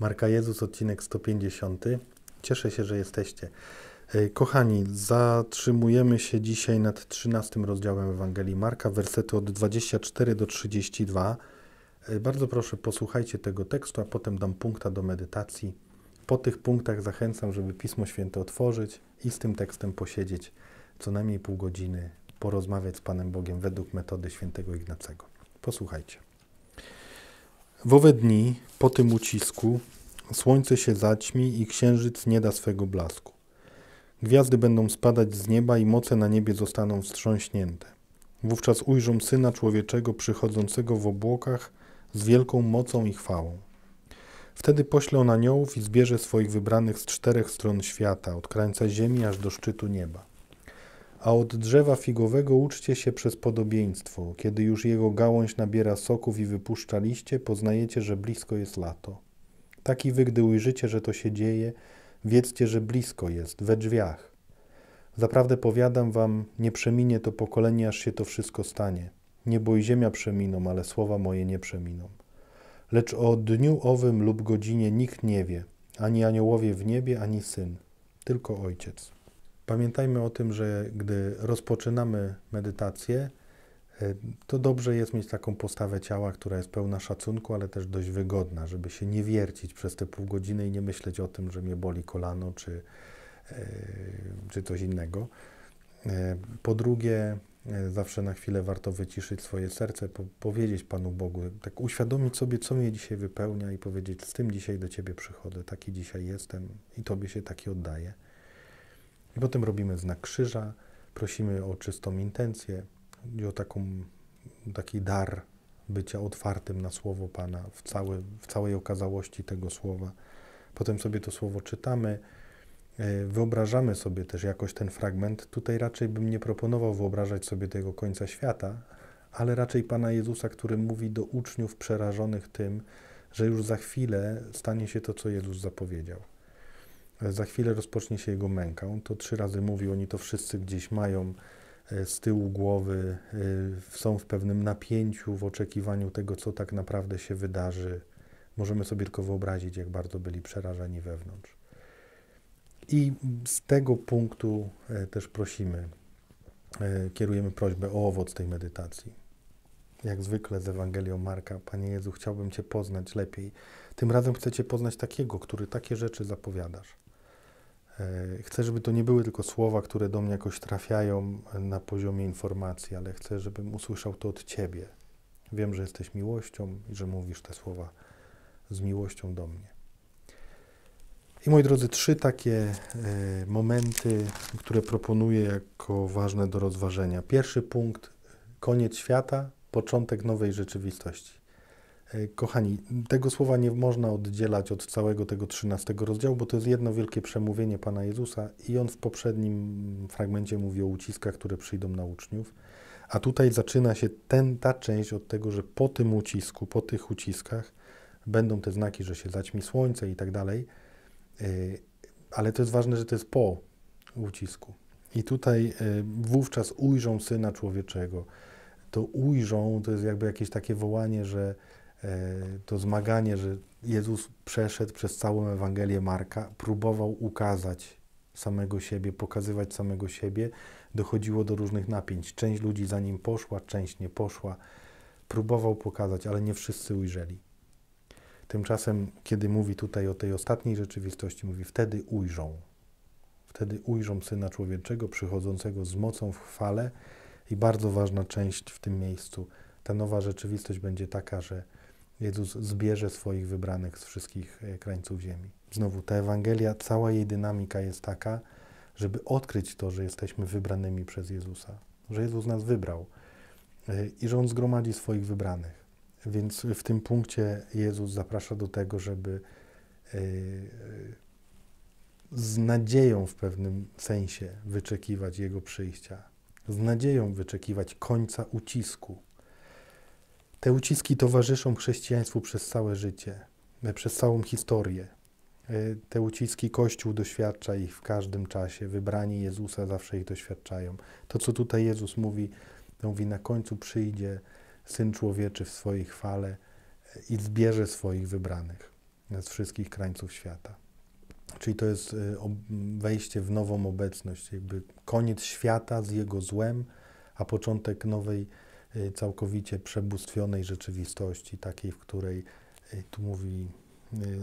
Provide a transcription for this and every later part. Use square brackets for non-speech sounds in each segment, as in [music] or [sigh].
Marka Jezus, odcinek 150. Cieszę się, że jesteście. E, kochani, zatrzymujemy się dzisiaj nad 13 rozdziałem Ewangelii Marka, wersety od 24 do 32. E, bardzo proszę, posłuchajcie tego tekstu, a potem dam punkta do medytacji. Po tych punktach zachęcam, żeby Pismo Święte otworzyć i z tym tekstem posiedzieć co najmniej pół godziny, porozmawiać z Panem Bogiem według metody świętego Ignacego. Posłuchajcie. W owe dni, po tym ucisku, słońce się zaćmi i księżyc nie da swego blasku. Gwiazdy będą spadać z nieba i moce na niebie zostaną wstrząśnięte. Wówczas ujrzą Syna Człowieczego przychodzącego w obłokach z wielką mocą i chwałą. Wtedy pośle on aniołów i zbierze swoich wybranych z czterech stron świata, od krańca ziemi aż do szczytu nieba. A od drzewa figowego uczcie się przez podobieństwo. Kiedy już jego gałąź nabiera soków i wypuszcza liście, poznajecie, że blisko jest lato. Taki wy, gdy ujrzycie, że to się dzieje, wiedzcie, że blisko jest, we drzwiach. Zaprawdę powiadam wam, nie przeminie to pokolenie, aż się to wszystko stanie. Niebo i ziemia przeminą, ale słowa moje nie przeminą. Lecz o dniu owym lub godzinie nikt nie wie, ani aniołowie w niebie, ani syn, tylko ojciec. Pamiętajmy o tym, że gdy rozpoczynamy medytację, e, to dobrze jest mieć taką postawę ciała, która jest pełna szacunku, ale też dość wygodna, żeby się nie wiercić przez te pół godziny i nie myśleć o tym, że mnie boli kolano czy, e, czy coś innego. E, po drugie, zawsze na chwilę warto wyciszyć swoje serce, po powiedzieć Panu Bogu, tak uświadomić sobie, co mnie dzisiaj wypełnia i powiedzieć: Z tym dzisiaj do Ciebie przychodzę, taki dzisiaj jestem i Tobie się taki oddaję. I potem robimy znak krzyża, prosimy o czystą intencję, o taką, taki dar bycia otwartym na słowo Pana w, całe, w całej okazałości tego słowa. Potem sobie to słowo czytamy, e, wyobrażamy sobie też jakoś ten fragment. Tutaj raczej bym nie proponował wyobrażać sobie tego końca świata, ale raczej Pana Jezusa, który mówi do uczniów przerażonych tym, że już za chwilę stanie się to, co Jezus zapowiedział. E, za chwilę rozpocznie się jego męka. On to trzy razy mówi, oni to wszyscy gdzieś mają e, z tyłu głowy, e, są w pewnym napięciu, w oczekiwaniu tego, co tak naprawdę się wydarzy. Możemy sobie tylko wyobrazić, jak bardzo byli przerażeni wewnątrz. I z tego punktu też prosimy, kierujemy prośbę o owoc tej medytacji. Jak zwykle z Ewangelią Marka, Panie Jezu, chciałbym Cię poznać lepiej. Tym razem chcę Cię poznać takiego, który takie rzeczy zapowiadasz. E, chcę, żeby to nie były tylko słowa, które do mnie jakoś trafiają na poziomie informacji, ale chcę, żebym usłyszał to od Ciebie. Wiem, że jesteś miłością i że mówisz te słowa z miłością do mnie. I moi drodzy, trzy takie e, momenty, które proponuję jako ważne do rozważenia. Pierwszy punkt koniec świata, początek nowej rzeczywistości. E, kochani, tego słowa nie można oddzielać od całego tego 13 rozdziału, bo to jest jedno wielkie przemówienie Pana Jezusa i on w poprzednim fragmencie mówi o uciskach, które przyjdą na uczniów. A tutaj zaczyna się ten, ta część od tego, że po tym ucisku, po tych uciskach będą te znaki, że się zaćmi słońce i tak dalej. E, ale to jest ważne, że to jest po ucisku. I tutaj e, wówczas ujrzą Syna Człowieczego. To ujrzą, to jest jakby jakieś takie wołanie, że E, to zmaganie, że Jezus przeszedł przez całą Ewangelię Marka, próbował ukazać samego siebie, pokazywać samego siebie, dochodziło do różnych napięć. Część ludzi za nim poszła, część nie poszła. Próbował pokazać, ale nie wszyscy ujrzeli. Tymczasem, kiedy mówi tutaj o tej ostatniej rzeczywistości, mówi wtedy ujrzą. Wtedy ujrzą Syna Człowieczego przychodzącego z mocą w chwale i bardzo ważna część w tym miejscu. Ta nowa rzeczywistość będzie taka, że Jezus zbierze swoich wybranych z wszystkich e, krańców ziemi. Znowu ta Ewangelia, cała jej dynamika jest taka, żeby odkryć to, że jesteśmy wybranymi przez Jezusa, że Jezus nas wybrał e, i że On zgromadzi swoich wybranych. Więc w tym punkcie Jezus zaprasza do tego, żeby e, z nadzieją w pewnym sensie wyczekiwać Jego przyjścia, z nadzieją wyczekiwać końca ucisku te uciski towarzyszą chrześcijaństwu przez całe życie, e, przez całą historię. E, te uciski Kościół doświadcza ich w każdym czasie. Wybrani Jezusa zawsze ich doświadczają. To, co tutaj Jezus mówi, mówi na końcu przyjdzie Syn Człowieczy w swojej chwale e, i zbierze swoich wybranych z wszystkich krańców świata. Czyli to jest wejście w nową obecność, jakby koniec świata z jego złem, a początek nowej Y, całkowicie przebóstwionej rzeczywistości, takiej, w której y, tu mówi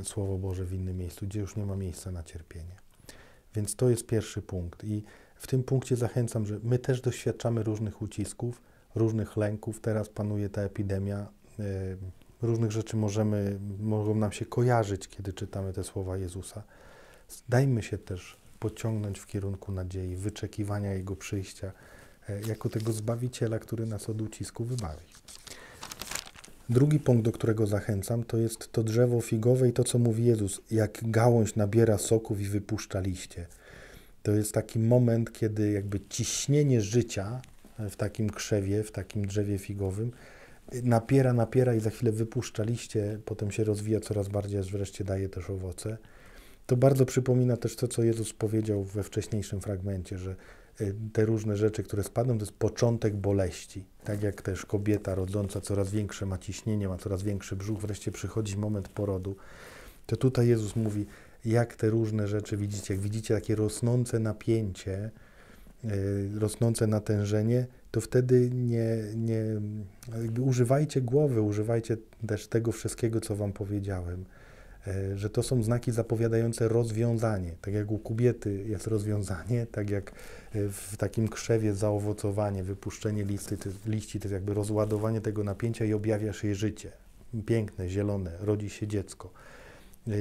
y, Słowo Boże w innym miejscu, gdzie już nie ma miejsca na cierpienie. Więc to jest pierwszy punkt. I w tym punkcie zachęcam, że my też doświadczamy różnych ucisków, różnych lęków. Teraz panuje ta epidemia. Różnych rzeczy możemy, mogą nam się kojarzyć, kiedy czytamy te słowa Jezusa. Dajmy się też pociągnąć w kierunku nadziei, wyczekiwania Jego przyjścia. E, jako tego Zbawiciela, który nas od ucisku wybawi. Drugi punkt, do którego zachęcam, to jest to drzewo figowe i to, co mówi Jezus, jak gałąź nabiera soków i wypuszcza liście. To jest taki moment, kiedy jakby ciśnienie życia e, w takim krzewie, w takim drzewie figowym, e, napiera, napiera i za chwilę wypuszcza liście, potem się rozwija coraz bardziej, aż wreszcie daje też owoce. To bardzo przypomina też to, co Jezus powiedział we wcześniejszym fragmencie, że Y, te różne rzeczy, które spadną, to jest początek boleści. Tak jak też kobieta rodząca coraz większe ma ciśnienie, ma coraz większy brzuch, wreszcie przychodzi moment porodu, to tutaj Jezus mówi, jak te różne rzeczy widzicie, jak widzicie takie rosnące napięcie, y, rosnące natężenie, to wtedy nie, nie używajcie głowy, używajcie też tego wszystkiego, co Wam powiedziałem. E, że to są znaki zapowiadające rozwiązanie. Tak jak u kobiety jest rozwiązanie, tak jak e, w takim krzewie zaowocowanie, wypuszczenie listy, liści, to jest jakby rozładowanie tego napięcia i objawia się życie. Piękne, zielone, rodzi się dziecko. E,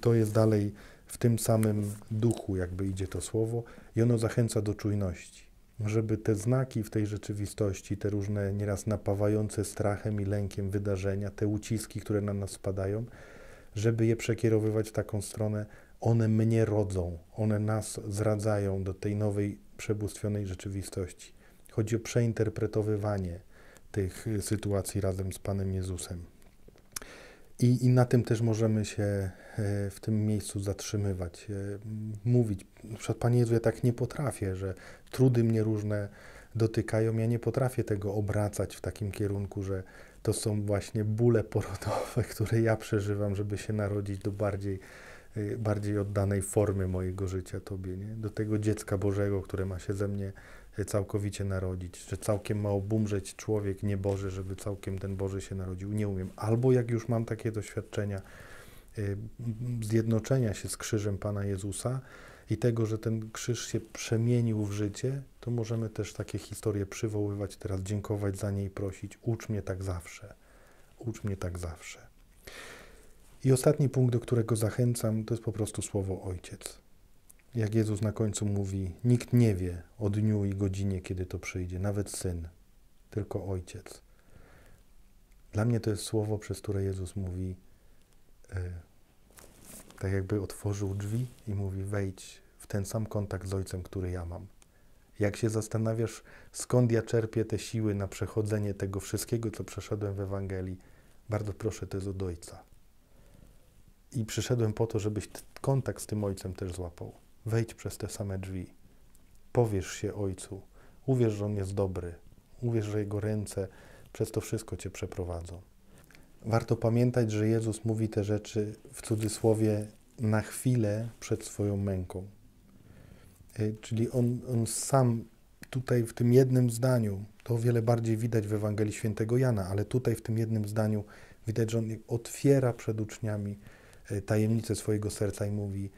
to jest dalej w tym samym duchu, jakby idzie to słowo, i ono zachęca do czujności żeby te znaki w tej rzeczywistości, te różne nieraz napawające strachem i lękiem wydarzenia, te uciski, które na nas spadają, żeby je przekierowywać w taką stronę. One mnie rodzą, one nas zradzają do tej nowej, przebóstwionej rzeczywistości. Chodzi o przeinterpretowywanie tych y, sytuacji razem z Panem Jezusem. I, I, na tym też możemy się e, w tym miejscu zatrzymywać, e, mówić. Na przykład, Panie Jezu, ja tak nie potrafię, że trudy mnie różne dotykają. Ja nie potrafię tego obracać w takim kierunku, że to są właśnie bóle porodowe, [laughs] które ja przeżywam, żeby się narodzić do bardziej, y, bardziej oddanej formy mojego życia Tobie, nie? do tego dziecka Bożego, które ma się ze mnie y, całkowicie narodzić, że całkiem ma obumrzeć człowiek nieboży, żeby całkiem ten Boży się narodził. Nie umiem. Albo jak już mam takie doświadczenia y, zjednoczenia się z krzyżem Pana Jezusa, i tego, że ten krzyż się przemienił w życie, to możemy też takie historie przywoływać teraz, dziękować za nie i prosić: ucz mnie tak zawsze. Ucz mnie tak zawsze. I ostatni punkt, do którego zachęcam, to jest po prostu słowo ojciec. Jak Jezus na końcu mówi: Nikt nie wie o dniu i godzinie, kiedy to przyjdzie, nawet syn, tylko ojciec. Dla mnie to jest słowo, przez które Jezus mówi: y tak jakby otworzył drzwi i mówi: wejdź w ten sam kontakt z Ojcem, który ja mam. Jak się zastanawiasz, skąd ja czerpię te siły na przechodzenie tego wszystkiego, co przeszedłem w Ewangelii, bardzo proszę, to jest od Ojca. I przyszedłem po to, żebyś kontakt z tym Ojcem też złapał. Wejdź przez te same drzwi. Powierz się Ojcu. Uwierz, że On jest dobry. Uwierz, że Jego ręce przez to wszystko Cię przeprowadzą. Warto pamiętać, że Jezus mówi te rzeczy w cudzysłowie na chwilę przed swoją męką. E, czyli on, on sam tutaj w tym jednym zdaniu, to o wiele bardziej widać w Ewangelii Świętego Jana, ale tutaj w tym jednym zdaniu widać, że on otwiera przed uczniami e, tajemnicę swojego serca i mówi: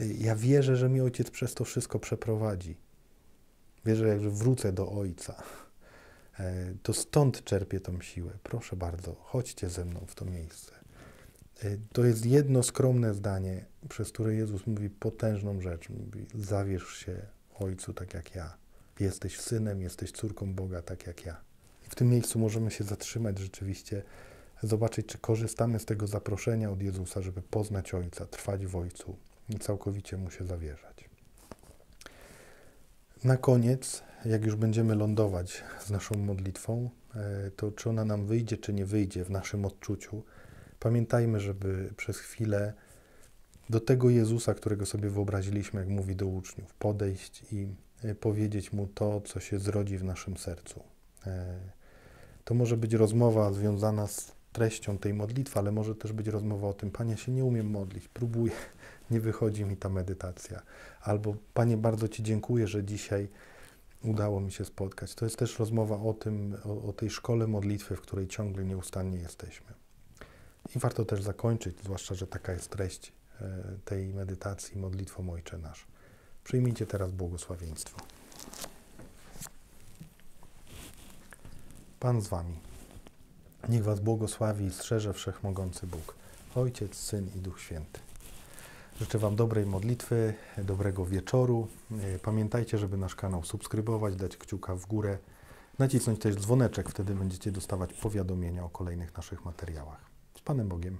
e, Ja wierzę, że mi ojciec przez to wszystko przeprowadzi. Wierzę, że wrócę do ojca. E, to stąd czerpię tą siłę. Proszę bardzo, chodźcie ze mną w to miejsce. E, to jest jedno skromne zdanie, przez które Jezus mówi potężną rzecz. Mówi, zawierz się Ojcu tak jak ja. Jesteś synem, jesteś córką Boga tak jak ja. I w tym miejscu możemy się zatrzymać rzeczywiście, zobaczyć, czy korzystamy z tego zaproszenia od Jezusa, żeby poznać Ojca, trwać w Ojcu i całkowicie Mu się zawierzać. Na koniec jak już będziemy lądować z naszą modlitwą, e, to czy ona nam wyjdzie, czy nie wyjdzie w naszym odczuciu, pamiętajmy, żeby przez chwilę do tego Jezusa, którego sobie wyobraziliśmy, jak mówi do uczniów, podejść i e, powiedzieć mu to, co się zrodzi w naszym sercu. E, to może być rozmowa związana z treścią tej modlitwy, ale może też być rozmowa o tym, Panie, ja się nie umiem modlić, próbuję, [laughs] nie wychodzi mi ta medytacja. Albo Panie, bardzo Ci dziękuję, że dzisiaj udało mi się spotkać. To jest też rozmowa o tym, o, o tej szkole modlitwy, w której ciągle nieustannie jesteśmy. I warto też zakończyć, zwłaszcza, że taka jest treść e, tej medytacji modlitwą Ojcze Nasz. Przyjmijcie teraz błogosławieństwo. Pan z Wami. Niech Was błogosławi i strzeże Wszechmogący Bóg, Ojciec, Syn i Duch Święty. Życzę Wam dobrej modlitwy, dobrego wieczoru. E, pamiętajcie, żeby nasz kanał subskrybować, dać kciuka w górę, nacisnąć też dzwoneczek, wtedy będziecie dostawać powiadomienia o kolejnych naszych materiałach. Z Panem Bogiem.